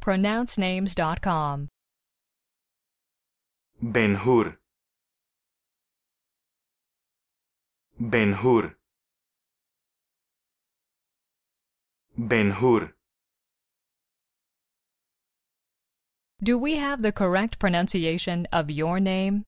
pronouncenames.com. Ben Hur. Ben Hur. Ben Hur. Do we have the correct pronunciation of your name?